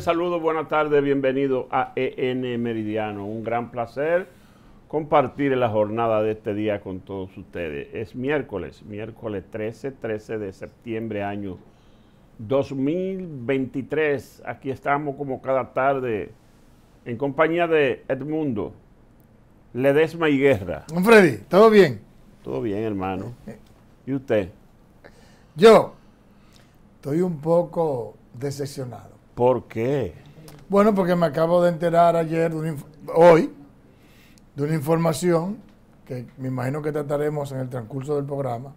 saludo saludos, buenas tardes, bienvenido a EN Meridiano. Un gran placer compartir la jornada de este día con todos ustedes. Es miércoles, miércoles 13, 13 de septiembre, año 2023. Aquí estamos como cada tarde en compañía de Edmundo Ledesma y Guerra. Freddy, ¿todo bien? Todo bien, hermano. Eh, ¿Y usted? Yo estoy un poco decepcionado. ¿Por qué? Bueno, porque me acabo de enterar ayer, hoy, de una información que me imagino que trataremos en el transcurso del programa,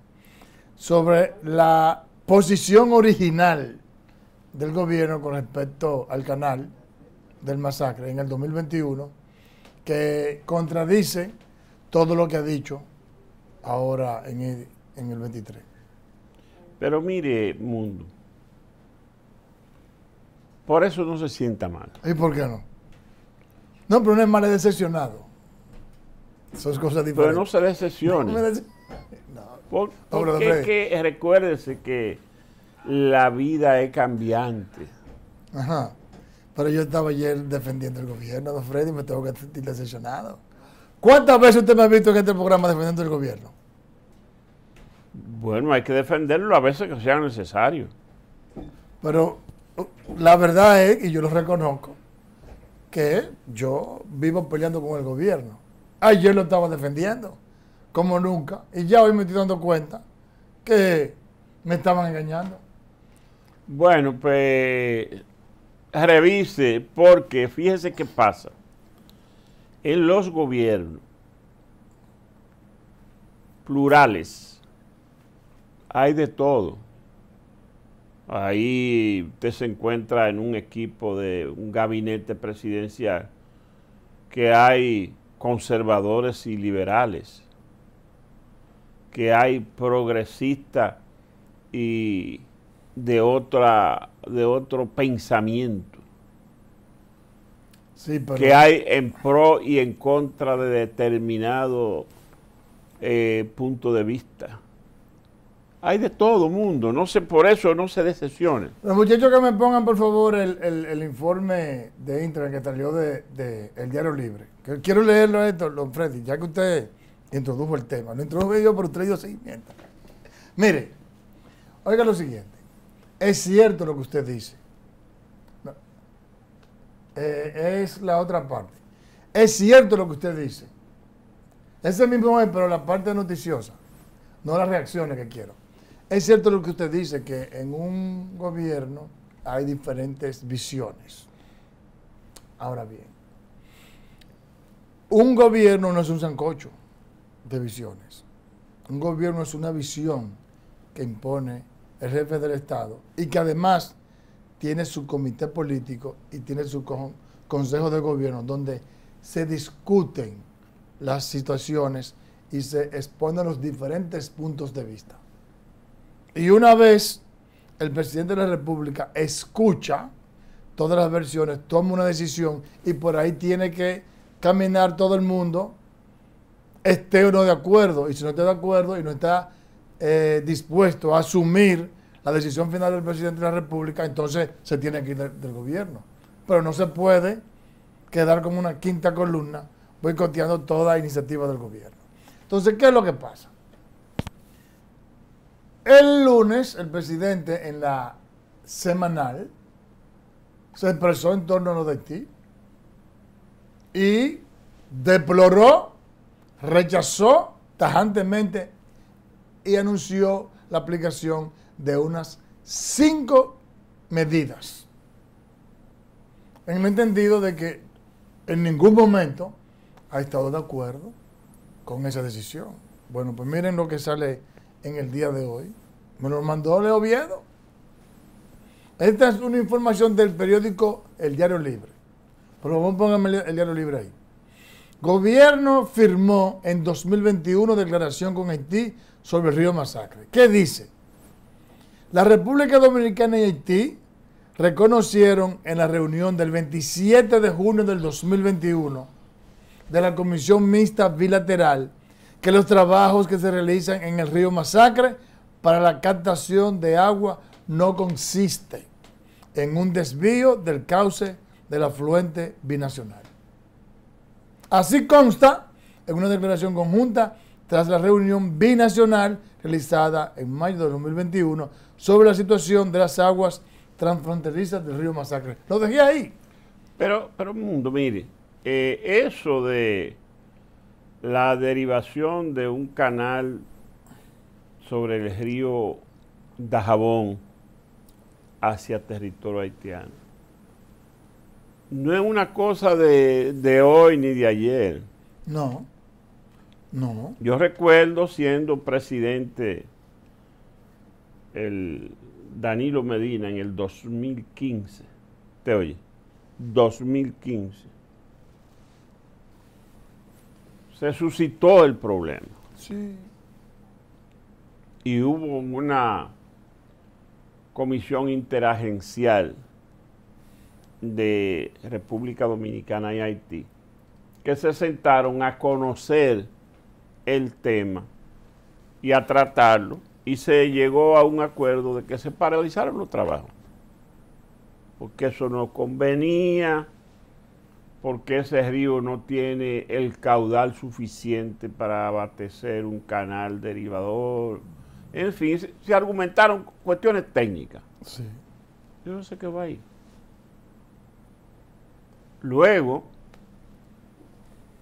sobre la posición original del gobierno con respecto al canal del masacre en el 2021, que contradice todo lo que ha dicho ahora en el 23. Pero mire, Mundo, por eso no se sienta mal. ¿Y por qué no? No, pero no es mal decepcionado. Son cosas diferentes. Pero no se decepciona. No, no. porque es que recuérdese que la vida es cambiante. Ajá. Pero yo estaba ayer defendiendo el gobierno, don Freddy, y me tengo que sentir decepcionado. ¿Cuántas veces usted me ha visto en este programa defendiendo el gobierno? Bueno, hay que defenderlo a veces que sea necesario. Pero la verdad es, y yo lo reconozco, que yo vivo peleando con el gobierno. Ayer lo estaba defendiendo, como nunca, y ya hoy me estoy dando cuenta que me estaban engañando. Bueno, pues revise, porque fíjese qué pasa. En los gobiernos plurales hay de todo. Ahí usted se encuentra en un equipo de un gabinete presidencial que hay conservadores y liberales, que hay progresistas y de, otra, de otro pensamiento. Que hay en pro y en contra de determinado eh, punto de vista hay de todo mundo, no sé, por eso no se decepcionen. Los muchachos que me pongan, por favor, el, el, informe de Intran que salió de, El Diario Libre. quiero leerlo, esto, don Freddy, ya que usted introdujo el tema. Lo introdujo yo, pero usted dio seguimiento. Mire, oiga lo siguiente. Es cierto lo que usted dice. Eh, es la otra parte. Es cierto lo que usted dice. Ese mismo es, pero la parte noticiosa, no las reacciones que quiero. Es cierto lo que usted dice, que en un gobierno hay diferentes visiones. Ahora bien, un gobierno no es un sancocho de visiones. Un gobierno es una visión que impone el jefe del Estado y que además tiene su comité político y tiene su consejo de gobierno donde se discuten las situaciones y se exponen los diferentes puntos de vista. Y una vez el presidente de la República escucha todas las versiones, toma una decisión y por ahí tiene que caminar todo el mundo, esté uno de acuerdo. Y si no está de acuerdo y no está eh, dispuesto a asumir la decisión final del presidente de la República, entonces se tiene que ir del, gobierno. Pero no se puede quedar como una quinta columna boicoteando toda iniciativa del gobierno. Entonces, ¿qué es lo que pasa? El lunes, el presidente en la semanal se expresó en torno a lo de ti y deploró, rechazó tajantemente y anunció la aplicación de unas cinco medidas. En el entendido de que en ningún momento ha estado de acuerdo con esa decisión. Bueno, pues miren lo que sale en el día de hoy. Me lo mandó Leo Oviedo. Esta es una información del periódico El Diario Libre. Por favor, pónganme el Diario Libre ahí. Gobierno firmó en 2021 declaración con Haití sobre el río Masacre. ¿Qué dice? La República Dominicana y Haití reconocieron en la reunión del 27 de junio del 2021 de la Comisión Mixta Bilateral que los trabajos que se realizan en el río Masacre para la captación de agua no consisten en un desvío del cauce del afluente binacional. Así consta en una declaración conjunta tras la reunión binacional realizada en mayo de 2021 sobre la situación de las aguas transfronterizas del río Masacre. Lo dejé ahí. Pero, pero mundo, mire, eh, eso de la derivación de un canal sobre el río Dajabón hacia territorio haitiano. No es una cosa de, hoy ni de ayer. No, no. Yo recuerdo siendo presidente el Danilo Medina en el 2015. ¿Te oye? 2015 se suscitó el problema. Sí. Y hubo una comisión interagencial de República Dominicana y Haití que se sentaron a conocer el tema y a tratarlo y se llegó a un acuerdo de que se paralizaron los trabajos porque eso no convenía porque ese río no tiene el caudal suficiente para abastecer un canal derivador. En fin, se, argumentaron cuestiones técnicas. Sí. Yo no sé qué va a ir. Luego,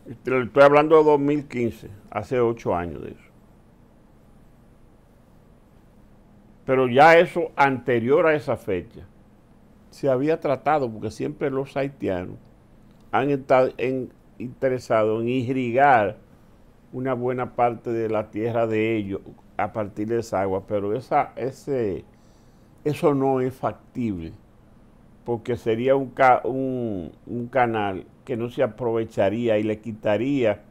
este, estoy hablando de 2015, hace ocho años de eso. Pero ya eso anterior a esa fecha se había tratado, porque siempre los haitianos han estado interesados en irrigar una buena parte de la tierra de ellos a partir de esa agua, pero esa, ese, eso no es factible, porque sería un, un, canal que no se aprovecharía y le quitaría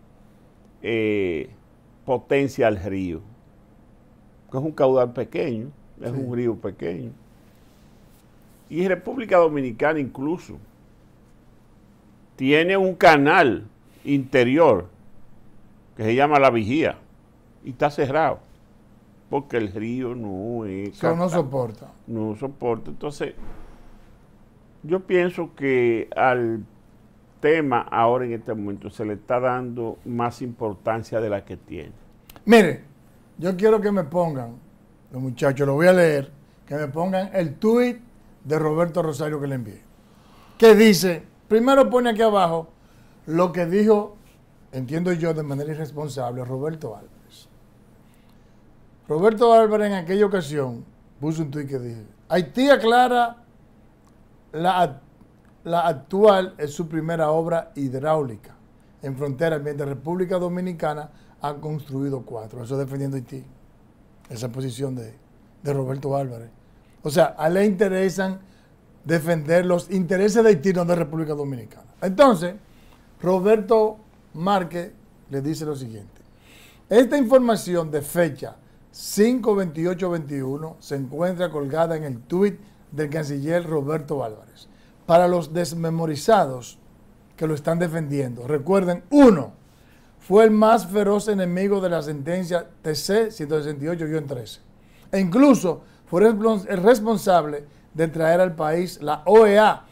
eh, potencia al río, que es un caudal pequeño, es un río pequeño. Y República Dominicana incluso, tiene un canal interior que se llama la vigía y está cerrado porque el río no es Que no soporta no soporta entonces yo pienso que al tema ahora en este momento se le está dando más importancia de la que tiene mire yo quiero que me pongan los muchachos lo voy a leer que me pongan el tuit de Roberto Rosario que le envié qué dice Primero pone aquí abajo lo que dijo, entiendo yo, de manera irresponsable, Roberto Álvarez. Roberto Álvarez en aquella ocasión puso un tuit que dice Haití aclara la, la actual es su primera obra hidráulica en frontera, mientras República Dominicana ha construido cuatro. Eso defendiendo Haití, esa posición de, de Roberto Álvarez. O sea, a él le interesan defender los intereses de Haití, no de República Dominicana. Entonces, Roberto Márquez le dice lo siguiente. Esta información de fecha ...5-28-21... se encuentra colgada en el tuit del canciller Roberto Álvarez. Para los desmemorizados que lo están defendiendo, recuerden, uno, fue el más feroz enemigo de la sentencia TC 168-13. E incluso fue el responsable de traer al país la OEA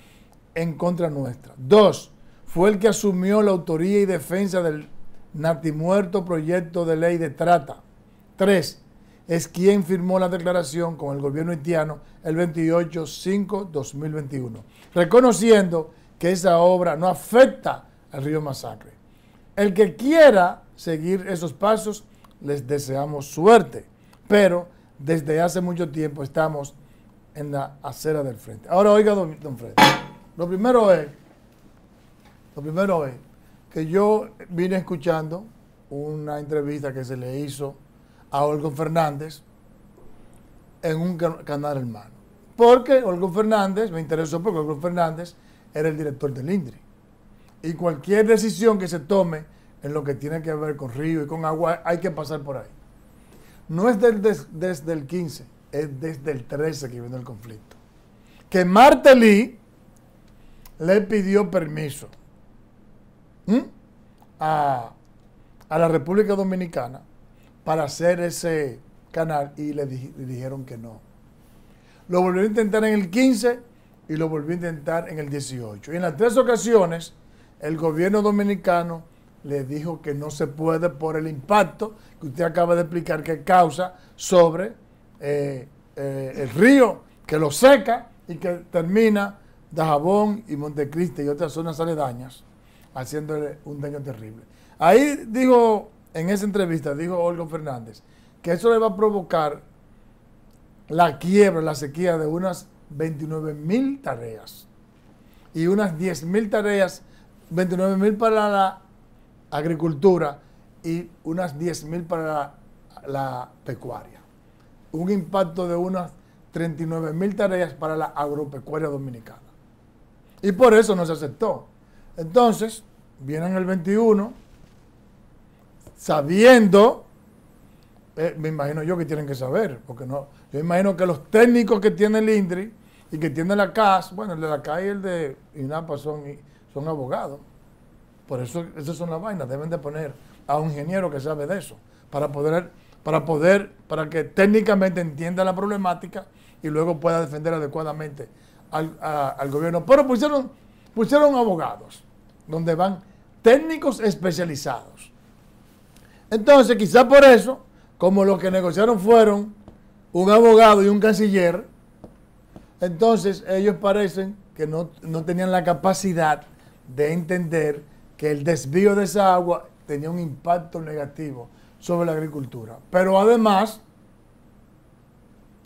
en contra nuestra. Dos, fue el que asumió la autoría y defensa del natimuerto proyecto de ley de trata. Tres, es quien firmó la declaración con el gobierno haitiano el 28-5-2021, reconociendo que esa obra no afecta al río Masacre. El que quiera seguir esos pasos, les deseamos suerte, pero desde hace mucho tiempo estamos en la acera del frente. Ahora oiga, don, don Fred, lo primero es, lo primero es que yo vine escuchando una entrevista que se le hizo a Olgo Fernández en un canal hermano. Porque Olgo Fernández, me interesó porque Olgo Fernández era el director del INDRI. Y cualquier decisión que se tome en lo que tiene que ver con río y con agua, hay que pasar por ahí. No es desde el 15 es desde el 13 que viene el conflicto. Que Martelly le pidió permiso a, la República Dominicana para hacer ese canal y le, le dijeron que no. Lo volvió a intentar en el 15 y lo volvió a intentar en el 18. Y en las tres ocasiones el gobierno dominicano le dijo que no se puede por el impacto que usted acaba de explicar que causa sobre eh, eh, el río, que lo seca y que termina jabón y Montecristi y otras zonas aledañas, haciéndole un daño terrible. Ahí dijo, en esa entrevista, dijo Olga Fernández, que eso le va a provocar la quiebra, la sequía de unas 29 mil tareas y unas 10 mil tareas, 29 mil para la agricultura y unas 10 mil para la pecuaria un impacto de unas 39 mil tareas para la agropecuaria dominicana. Y por eso no se aceptó. Entonces, vienen el 21, sabiendo, eh, me imagino yo que tienen que saber, porque no, yo imagino que los técnicos que tiene el INDRI y que tiene la CAS, bueno, el de la CAS y el de INAPA son, son abogados. Por eso, esas son las vainas, deben de poner a un ingeniero que sabe de eso, para poder para poder, para que técnicamente entienda la problemática y luego pueda defender adecuadamente al, gobierno. Pero pusieron, pusieron abogados, donde van técnicos especializados. Entonces, quizá por eso, como los que negociaron fueron un abogado y un canciller, entonces ellos parecen que no, no tenían la capacidad de entender que el desvío de esa agua tenía un impacto negativo sobre la agricultura. Pero además,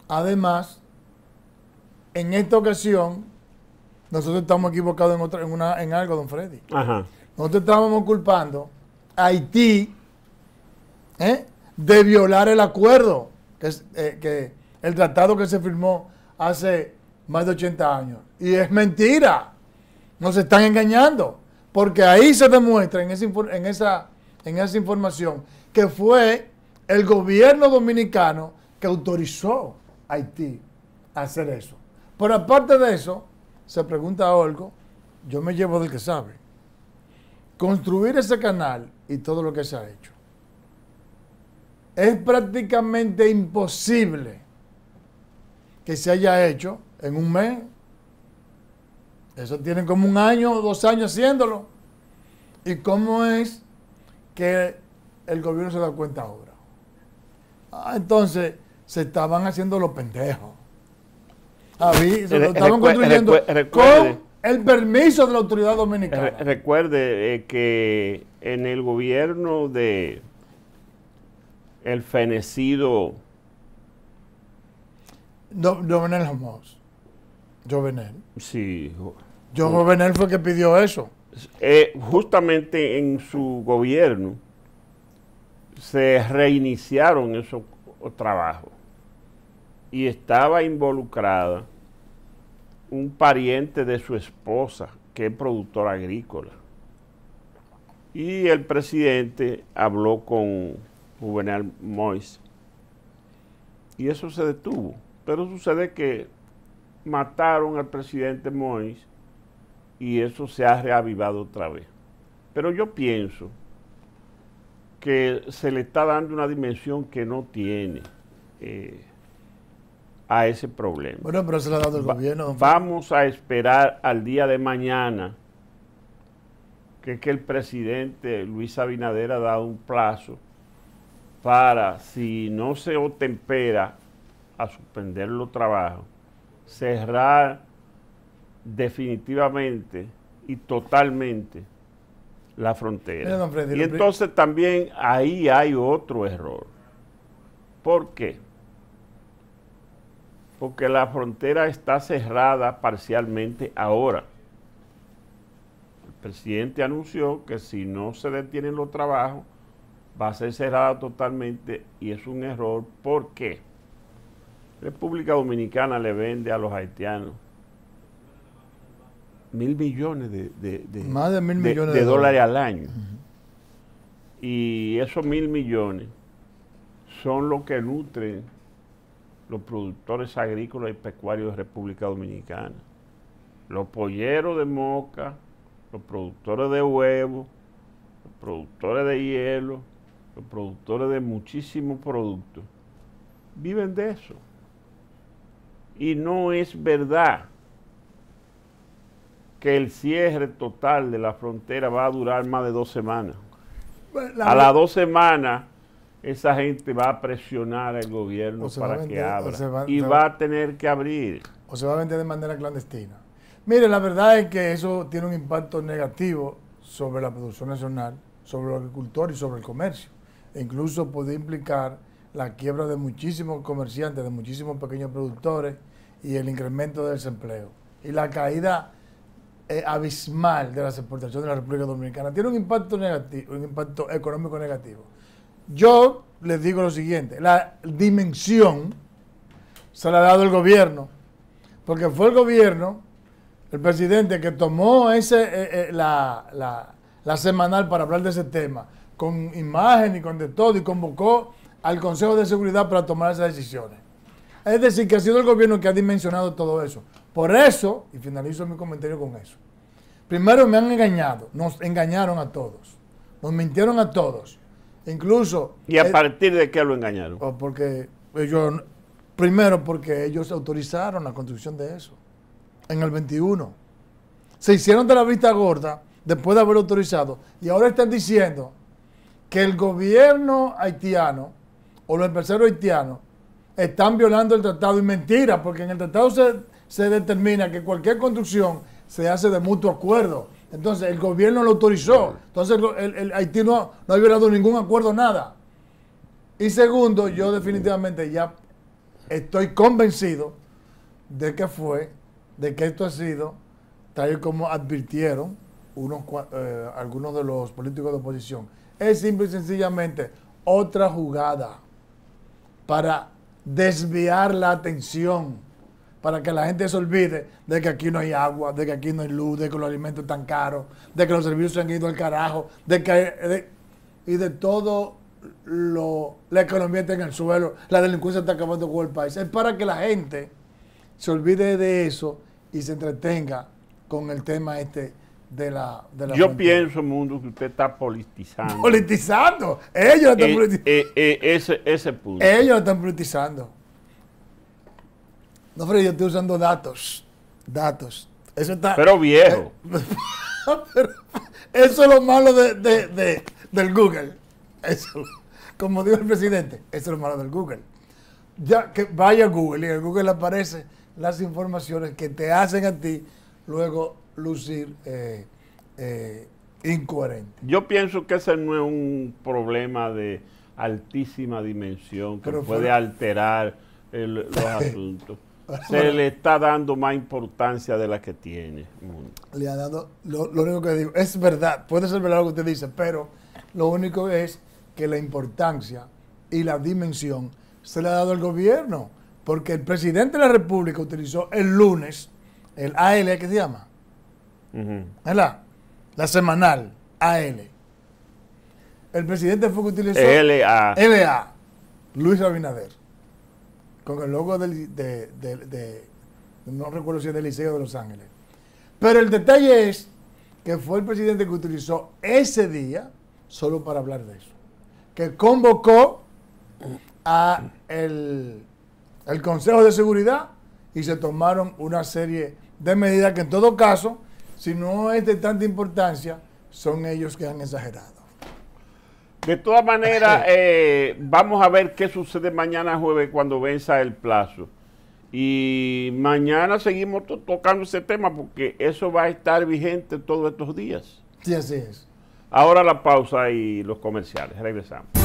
además, en esta ocasión, nosotros estamos equivocados en, en, una, en algo, don Freddy. Ajá. Nosotros estábamos culpando a Haití ¿eh? de violar el acuerdo, que, es, eh, que el tratado que se firmó hace más de 80 años. Y es mentira. Nos están engañando. Porque ahí se demuestra en esa, en esa, en esa información que fue el gobierno dominicano que autorizó a Haití a hacer eso. Pero aparte de eso, se pregunta algo. yo me llevo del que sabe. Construir ese canal y todo lo que se ha hecho. Es prácticamente imposible que se haya hecho en un mes. Eso tienen como un año o dos años haciéndolo. ¿Y cómo es que el gobierno se da cuenta ahora. Ah, entonces, se estaban haciendo los pendejos. se lo estaban construyendo con el permiso de la autoridad dominicana. Recuerde eh, que en el gobierno de el fenecido no Jovenel Jamás. Jovenel. Sí. Jovenel fue que pidió eso. Eh, justamente en su gobierno se reiniciaron esos trabajos y estaba involucrada un pariente de su esposa, que es productor agrícola. Y el presidente habló con Juvenal Mois y eso se detuvo. Pero sucede que mataron al presidente Mois y eso se ha reavivado otra vez. Pero yo pienso que se le está dando una dimensión que no tiene eh, a ese problema. Bueno, pero se ha dado el gobierno. Vamos a esperar al día de mañana, que que el presidente Luis Abinader ha dado un plazo para, si no se otempera a suspender los trabajos, cerrar definitivamente y totalmente la frontera. y entonces también ahí hay otro error. ¿Por qué? Porque la frontera está cerrada parcialmente ahora. El presidente anunció que si no se detienen los trabajos, va a ser cerrada totalmente y es un error. ¿Por qué? República Dominicana le vende a los haitianos mil millones de, dólares. al año. Y esos mil millones son los que nutren los productores agrícolas y pecuarios de República Dominicana. Los polleros de moca, los productores de huevo los productores de hielo, los productores de muchísimos productos, viven de eso. Y no es verdad que el cierre total de la frontera va a durar más de dos semanas. a las dos semanas esa gente va a presionar al gobierno para que abra y va a tener que abrir. O se va a vender de manera clandestina. Mire, la verdad es que eso tiene un impacto negativo sobre la producción nacional, sobre los agricultores y sobre el comercio. E incluso puede implicar la quiebra de muchísimos comerciantes, de muchísimos pequeños productores y el incremento del desempleo. Y la caída abismal de las exportaciones de la República Dominicana. Tiene un impacto negativo, un impacto económico negativo. Yo les digo lo siguiente, la dimensión se la ha dado el gobierno, porque fue el gobierno, el presidente que tomó ese, eh, eh, la, la semanal para hablar de ese tema, con imagen y con de todo, y convocó al Consejo de Seguridad para tomar esas decisiones. Es decir, que ha sido el gobierno que ha dimensionado todo eso. Por eso, y finalizo mi comentario con eso, primero me han engañado, nos engañaron a todos, nos mintieron a todos, incluso... ¿Y a partir de qué lo engañaron? Porque ellos, primero porque ellos autorizaron la construcción de eso, en el 21. Se hicieron de la vista gorda después de haber autorizado y ahora están diciendo que el gobierno haitiano o los empresarios haitianos están violando el tratado y mentira, porque en el tratado se se determina que cualquier construcción se hace de mutuo acuerdo. Entonces, el gobierno lo autorizó. Entonces, el, Haití no, no, ha violado ningún acuerdo, nada. Y segundo, yo definitivamente ya estoy convencido de que fue, de que esto ha sido, tal y como advirtieron unos, eh, algunos de los políticos de oposición. Es simple y sencillamente otra jugada para desviar la atención para que la gente se olvide de que aquí no hay agua, de que aquí no hay luz, de que los alimentos están caros, de que los servicios se han ido al carajo, de que y de todo lo la economía está en el suelo, la delincuencia está acabando con el país. Es para que la gente se olvide de eso y se entretenga con el tema este de la, Yo pienso, Mundo, que usted está politizando. Politizando. Ellos están eh, politizando. Eh, eh, ese, ese punto. Ellos están politizando. No, pero yo estoy usando datos. Datos. Eso está. Pero viejo. eso es lo malo de, del Google. Eso, como dijo el presidente, eso es lo malo del Google. Ya que vaya a Google y en Google aparecen las informaciones que te hacen a ti luego lucir eh, eh, incoherente. Yo pienso que ese no es un problema de altísima dimensión que puede alterar los asuntos. se le está dando más importancia de la que tiene. Le ha dado, lo, único que digo, es verdad, puede ser verdad lo que usted dice, pero lo único es que la importancia y la dimensión se le ha dado al gobierno, porque el presidente de la República utilizó el lunes el AL, que se llama? ¿Verdad? La semanal, AL. El presidente fue que utilizó... LA. LA, Luis Abinader con el logo de, no recuerdo si es del Liceo de Los Ángeles. Pero el detalle es que fue el presidente que utilizó ese día solo para hablar de eso. Que convocó a el Consejo de Seguridad y se tomaron una serie de medidas que en todo caso, si no es de tanta importancia, son ellos que han exagerado. De todas maneras, eh, vamos a ver qué sucede mañana jueves cuando venza el plazo. Y mañana seguimos tocando ese tema porque eso va a estar vigente todos estos días. así es. Ahora la pausa y los comerciales. Regresamos.